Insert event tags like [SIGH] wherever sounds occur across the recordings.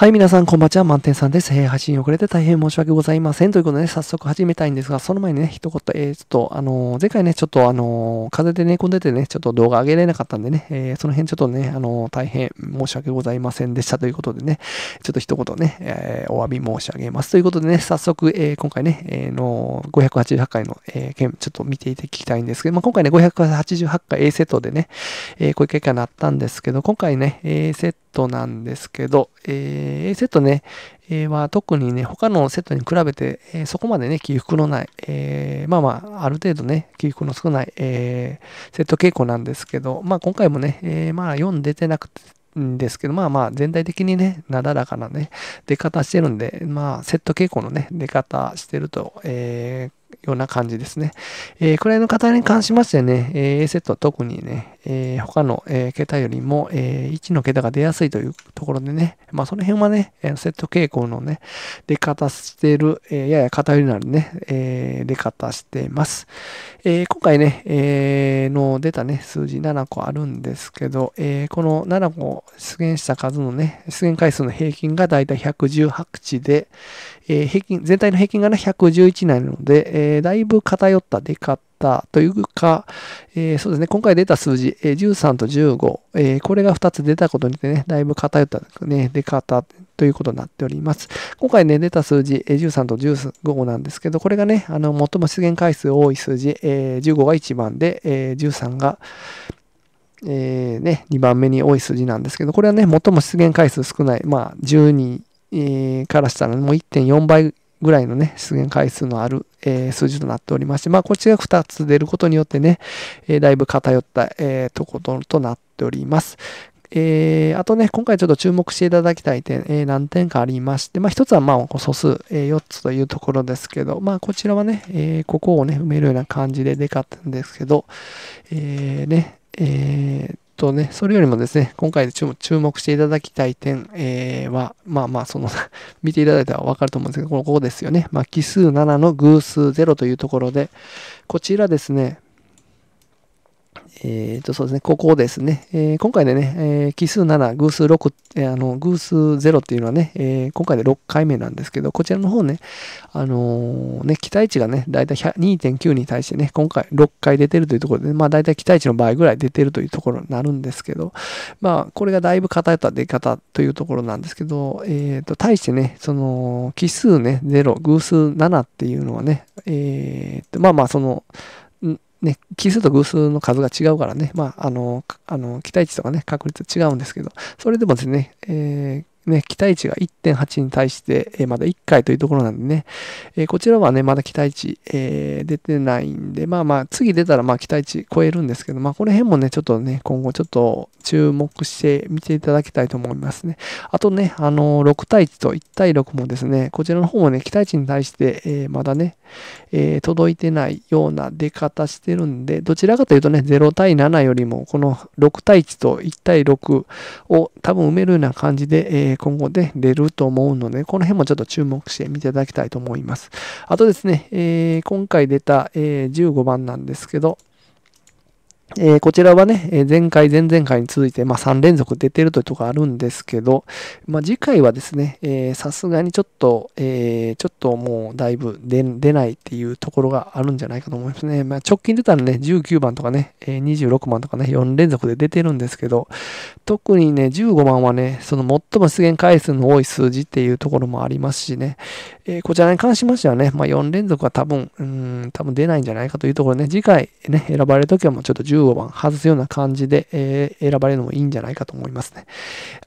はい、皆さん、こんばんちは、満点さんです。えー、配信遅れて大変申し訳ございません。ということで、ね、早速始めたいんですが、その前にね、一言、えー、ちょっと、あのー、前回ね、ちょっと、あのー、風邪で寝込んでてね、ちょっと動画上げれなかったんでね、えその辺ちょっとね、あの大変申し訳ございませんでしたということでね、ちょっと一言ね、えお詫び申し上げます。ということでね、早速、え今回ね、えの、588回の、え件、ちょっと見ていて聞きたいんですけど、まあ、今回ね、588回 A セットでね、えこういう結果になったんですけど、今回ね、A セットなんですけど、えーえー、A セットね、えは特にね、他のセットに比べて、えー、そこまでね、起伏のない、えー、まあまあ、ある程度ね、起伏の少ない、えー、セット傾向なんですけど、まあ今回もね、えー、まあ4出てなくて、んですけど、まあまあ全体的にね、なだらかなね、出方してるんで、まあセット傾向のね、出方してると、えー、ような感じですね。えー、クライの方に関しましてね、え A セットは特にね、えー、他の、え桁よりも、え1の桁が出やすいというところでね、まあその辺はね、セット傾向のね、出方している、えやや偏りなるね、え出方してます。えー、今回ね、えー、の出たね、数字7個あるんですけど、えー、この7個出現した数のね、出現回数の平均がだいたい118値で、えー、平均、全体の平均がね、111なので、えー、だいぶ偏った、出方というか、えー、そうですね、今回出た数字、えー、13と15、えー、これが2つ出たことによってね、だいぶ偏った、ね、出方ということになっております。今回ね、出た数字、えー、13と15なんですけど、これがね、あの、最も出現回数多い数字、えー、15が1番で、えー、13が、えーね、2番目に多い数字なんですけど、これはね、最も出現回数少ない、まあ、12えからしたらもう1.4倍ぐらいのね、出現回数のある、えー、数字となっておりまして、まあ、こっちが2つ出ることによってね、えー、だいぶ偏った、えー、とこととなっております。えー、あとね、今回ちょっと注目していただきたい点、えー、何点かありまして、まあ、一つは、まあ、素数、えー、4つというところですけど、まあ、こちらはね、えー、ここをね、埋めるような感じででかったんですけど、えー、ね、えー、とね、それよりもですね、今回で注目していただきたい点、えー、は、まあまあ、その [LAUGHS] 見ていただいたらわかると思うんですけど、このここですよね。まあ、奇数7の偶数0というところで、こちらですね、えっ、と、そうですね、ここですね。えー、今回でね、えー、奇数7、偶数6、えあの、偶数0っていうのはね、え今回で6回目なんですけど、こちらの方ね、あのね、期待値がね、だいたい2.9に対してね、今回6回出てるというところで、ね、まあだいたい期待値の倍ぐらい出てるというところになるんですけど、まあ、これがだいぶ偏った出方というところなんですけど、えっ、と、対してね、その、奇数ね、0、偶数7っていうのはね、えっ、と、まあまあ、その、ね、奇数と偶数の数が違うからね、まあ、あの、あの期待値とかね、確率違うんですけど、それでもですね、えね、期待値が1.8に対して、えー、まだ1回というところなんでね、えー、こちらはね、まだ期待値、えー、出てないんで、まあまあ、次出たらまあ期待値超えるんですけど、まあこの辺もね、ちょっとね、今後ちょっと注目して見ていただきたいと思いますね。あとね、あのー、6対1と1対6もですね、こちらの方もね、期待値に対して、えまだね、え届いてないような出方してるんで、どちらかというとね、0対7よりも、この6対1と1対6を多分埋めるような感じで、ええ今後で出ると思うので、この辺もちょっと注目してみていただきたいと思います。あとですね、え今回出た、え15番なんですけど、えー、こちらはね、前回、前々回に続いて、まあ、3連続出てるというとこあるんですけど、まあ、次回はですね、さすがにちょっと、えー、ちょっともうだいぶ出ないっていうところがあるんじゃないかと思いますね。まあ、直近出たらね、19番とかね、26番とかね、4連続で出てるんですけど、特にね、15番はね、その最も出現回数の多い数字っていうところもありますしね、えこちらに関しましてはね、まあ、4連続は多分、うん、多分出ないんじゃないかというところで、ね、次回ね、選ばれるときはもうちょっと15番外すような感じで、えー、選ばれるのもいいんじゃないかと思いますね。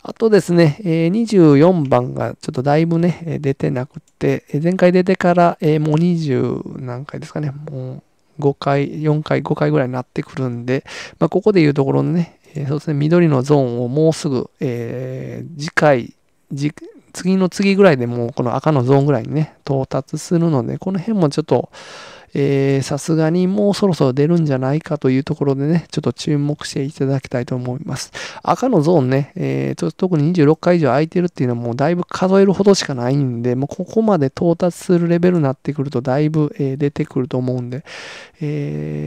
あとですね、え24番がちょっとだいぶね、出てなくて、前回出てから、えもう20何回ですかね、もう5回、4回、5回ぐらいになってくるんで、まあ、ここでいうところのね、えそうですね、緑のゾーンをもうすぐ、えー、次回、次の次ぐらいでもうこの赤のゾーンぐらいにね、到達するので、この辺もちょっと、さすがにもうそろそろ出るんじゃないかというところでね、ちょっと注目していただきたいと思います。赤のゾーンね、えー、特に26回以上空いてるっていうのはもうだいぶ数えるほどしかないんで、もうここまで到達するレベルになってくるとだいぶ、えー、出てくると思うんで、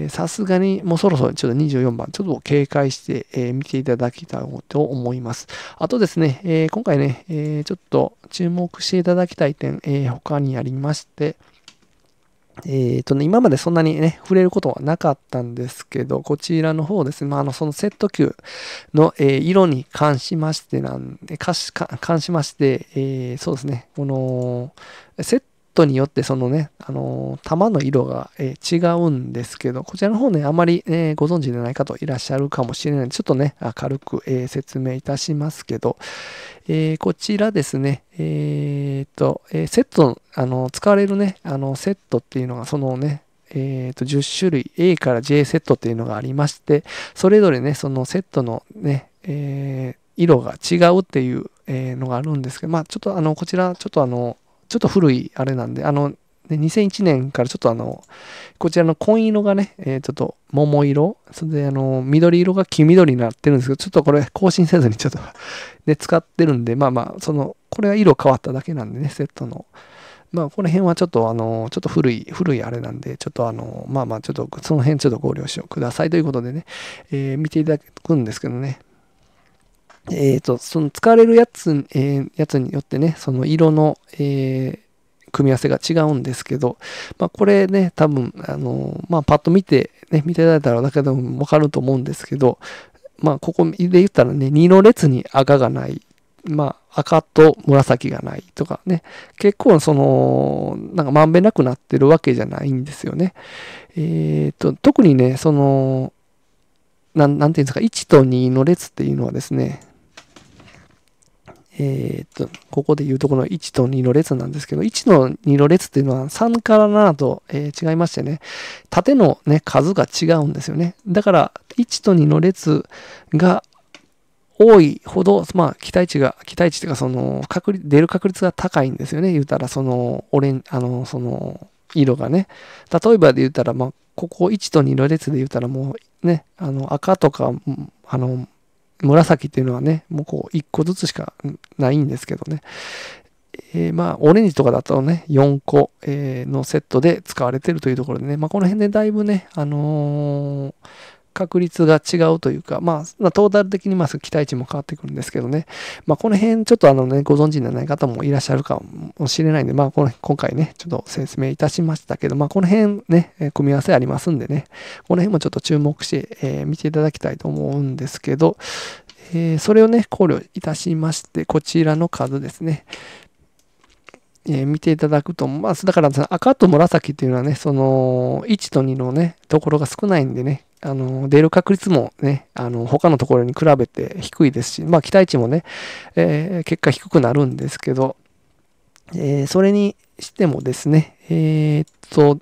さすがにもうそろそろちょっと24番、ちょっと警戒して、えー、見ていただきたいと思います。あとですね、えー、今回ね、えー、ちょっと注目していただきたい点、え他にありまして、えっ、ー、とね、今までそんなにね、触れることはなかったんですけど、こちらの方ですね、まあ、あの、そのセット球の、えー、色に関しましてなんで、かし、か関しまして、えー、そうですね、この、セットによってそのね、あのー、の色が、え違うんですけど、こちらの方ね、あまり、ね、ご存知でない方いらっしゃるかもしれないちょっとね、軽く、え説明いたしますけど、えー、こちらですね、えー、と、えー、セット、あの、使われるね、あの、セットっていうのが、そのね、えー、と10種類 A から J セットっていうのがありましてそれぞれねそのセットのね、えー、色が違うっていうのがあるんですけどまあちょっとあのこちらちょっとあのちょっと古いあれなんであので、2001年からちょっとあの、こちらの紺色がね、えー、ちょっと桃色、それであの、緑色が黄緑になってるんですけど、ちょっとこれ更新せずにちょっとで、使ってるんで、まあまあ、その、これは色変わっただけなんでね、セットの。まあ、この辺はちょっとあの、ちょっと古い、古いあれなんで、ちょっとあの、まあまあ、ちょっとその辺ちょっとご了承くださいということでね、えー、見ていただくんですけどね。えっ、ー、と、その使われるやつ、えー、やつによってね、その色の、えー、組み合わせが違うんですけど、まあ、これね、多分、あの、まあ、パッと見て、ね、見ていただいたらだけでもわかると思うんですけど、まあ、ここで言ったらね、2の列に赤がない。まあ、赤と紫がないとかね。結構、その、なんかまんべんなくなってるわけじゃないんですよね。えっ、ー、と、特にね、その、なん、なんていうんですか、1と2の列っていうのはですね、えっと、ここで言うとこの1と2の列なんですけど、1の2の列っていうのは3から7と、えー、違いましてね、縦のね、数が違うんですよね。だから、1と2の列が多いほど、まあ、期待値が、期待値というか、その、確率、出る確率が高いんですよね。言うたら、その、オレン、あの、その、色がね。例えばで言ったら、まあ、ここ1と2の列で言ったら、もう、ね、あの、赤とか、あの、紫っていうのはね、もうこう1個ずつしかないんですけどね。えー、まあ、オレンジとかだとね、4個、えー、のセットで使われてるというところでね、まあ、この辺でだいぶね、あのー、確率が違うというか、まあ、トータル的にまず期待値も変わってくるんですけどね、まあ、この辺ちょっとあのね、ご存知ゃない方もいらっしゃるかもしれないんで、まあ、この今回ね、ちょっと説明いたしましたけど、まあ、この辺ね、組み合わせありますんでね、この辺もちょっと注目して、えー、見ていただきたいと思うんですけど、えー、それをね、考慮いたしまして、こちらの数ですね。えー、見ていただくと、まあ、だから赤と紫っていうのはね、その1と2のね、ところが少ないんでね、あの、出る確率もね、あの、他のところに比べて低いですし、まあ、期待値もね、えー、結果低くなるんですけど、えー、それにしてもですね、えー、っと、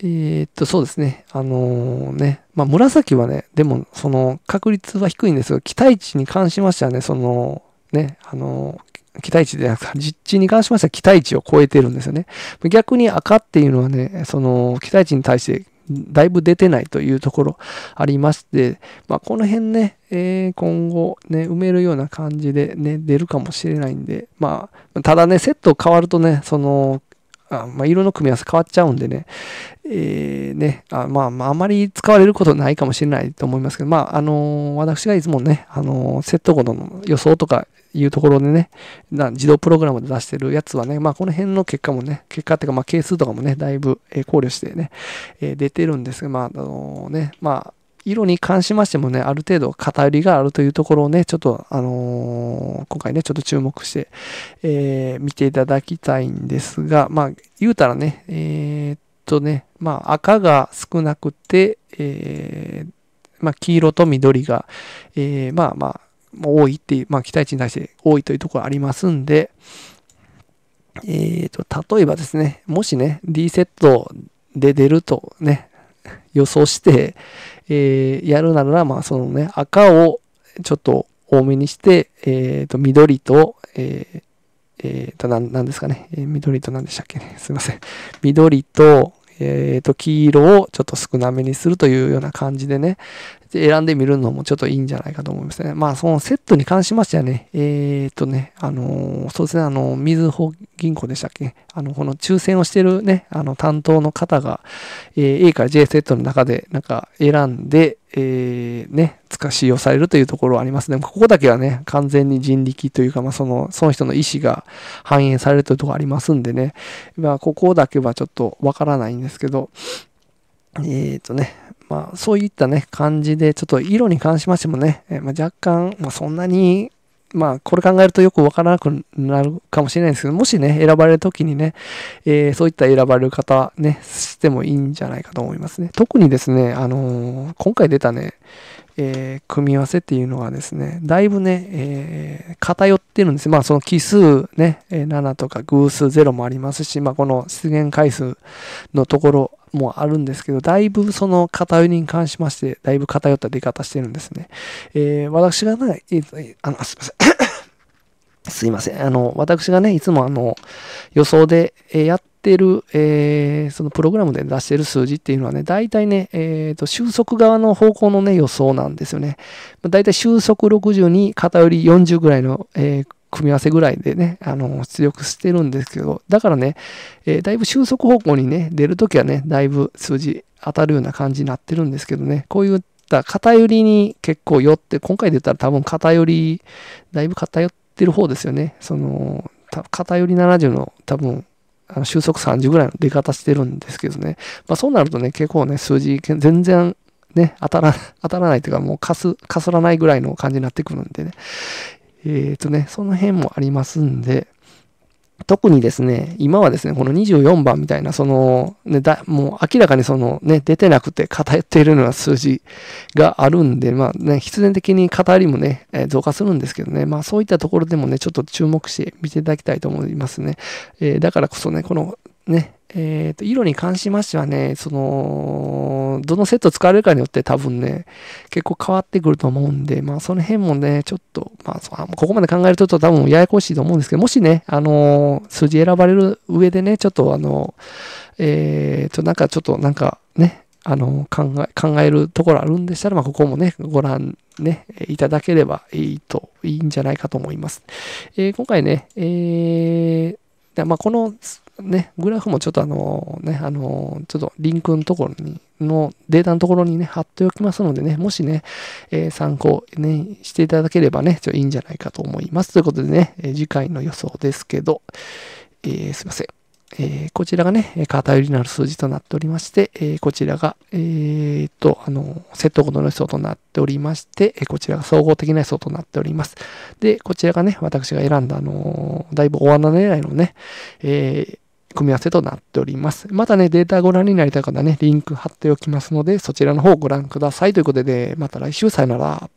えー、っと、そうですね。あのー、ね。まあ、紫はね、でも、その、確率は低いんですが、期待値に関しましてはね、その、ね、あのー、期待値でなく実地に関しましては期待値を超えてるんですよね。逆に赤っていうのはね、その、期待値に対してだいぶ出てないというところありまして、まあ、この辺ね、えー、今後ね、埋めるような感じでね、出るかもしれないんで、まあ、ただね、セット変わるとね、その、あまあ、色の組み合わせ変わっちゃうんでね、えー、ね、あまあ、まあ、あまり使われることないかもしれないと思いますけど、まあ、あのー、私がいつもね、あのー、セットごとの予想とかいうところでね、自動プログラムで出してるやつはね、まあ、この辺の結果もね、結果っていうか、まあ、係数とかもね、だいぶ考慮してね、えー、出てるんですが、まあ、あのね、まあ、色に関しましてもね、ある程度偏りがあるというところをね、ちょっと、あのー、今回ね、ちょっと注目して、えー、見ていただきたいんですが、まあ、言うたらね、えー、っとね、まあ、赤が少なくて、えー、まあ、黄色と緑が、えー、まあまあ、多いっていう、まあ、期待値に対して多いというところありますんで、えっ、と、例えばですね、もしね、D セットで出るとね、予想して、えー、やるなら、まあ、そのね、赤をちょっと多めにして、えっ、ー、と、緑と、えー、えー、と、何ですかね、えー、緑と何でしたっけね、すいません。緑と、えっ、ー、と、黄色をちょっと少なめにするというような感じでね、選んでみるのもちょっといいんじゃないかと思いますね。まあ、そのセットに関しましてはね、えー、っとね、あのー、そうですね、あの、みずほ銀行でしたっけあの、この抽選をしてるね、あの、担当の方が、えー、A から J セットの中で、なんか選んで、えー、ね、使使用されるというところはありますね。ここだけはね、完全に人力というか、まあ、その、その人の意思が反映されるというところありますんでね、まあ、ここだけはちょっとわからないんですけど、えっ、とね、まあ、そういったね、感じで、ちょっと色に関しましてもね、えまあ、若干、まあ、そんなに、まあ、これ考えるとよくわからなくなるかもしれないんですけど、もしね、選ばれる時にね、えー、そういった選ばれる方、ね、してもいいんじゃないかと思いますね。特にですね、あのー、今回出たね、えー、組み合わせっていうのはですね、だいぶね、えー、偏ってるんですまあその奇数ね、7とか偶数0もありますし、まあこの出現回数のところもあるんですけど、だいぶその偏りに関しまして、だいぶ偏った出方してるんですね。えー、私がね、あの、すいません。[COUGHS] すいません。あの、私がね、いつもあの、予想で、えやってる、えー、そのプログラムで出してる数字っていうのはね、大体ね、えっ、ー、と、収束側の方向のね、予想なんですよね。大体収束6 2偏り40ぐらいの、えー組み合わせぐらいでね、あの、出力してるんですけど、だからね、えー、だいぶ収束方向にね、出るときはね、だいぶ数字当たるような感じになってるんですけどね、こういった偏りに結構寄って、今回で言ったら多分偏り、だいぶ偏ってる方ですよね。その、偏り70の多分、あの収束30ぐらいの出方してるんですけどね。まあそうなるとね、結構ね、数字全然ね、当たら、当たらないというか、もうかす、かすらないぐらいの感じになってくるんでね。えっ、とね、その辺もありますんで、特にですね、今はですね、この24番みたいな、その、ね、だもう明らかにそのね、出てなくて偏っているような数字があるんで、まあね、必然的に偏りもね、え増加するんですけどね、まあそういったところでもね、ちょっと注目して見ていただきたいと思いますね。えー、だからこそね、このね、えっ、ー、と、色に関しましてはね、その、どのセット使われるかによって多分ね、結構変わってくると思うんで、まあその辺もね、ちょっと、まあここまで考えるとと多分ややこしいと思うんですけど、もしね、あのー、数字選ばれる上でね、ちょっとあの、えっ、ー、と、なんかちょっとなんかね、あの、考え、考えるところあるんでしたら、まあ、ここもね、ご覧ね、いただければいいと、いいんじゃないかと思います。えー、今回ね、えー、で、まあ、この、ね、グラフもちょっとあの、ね、あの、ちょっとリンクのところに、のデータのところにね、貼っておきますのでね、もしね、えー、参考、ね、していただければね、ちょいいんじゃないかと思います。ということでね、えー、次回の予想ですけど、えー、すいません。えー、こちらがね、偏りのある数字となっておりまして、えー、こちらが、えー、っと、あの、セットごとの予想となっておりまして、えこちらが総合的な予想となっております。で、こちらがね、私が選んだ、あのだいぶ大穴狙いのね、え組み合わせとなっております。またね、データご覧になりたい方はね、リンク貼っておきますので、そちらの方をご覧くださいということで、ね、また来週さよなら。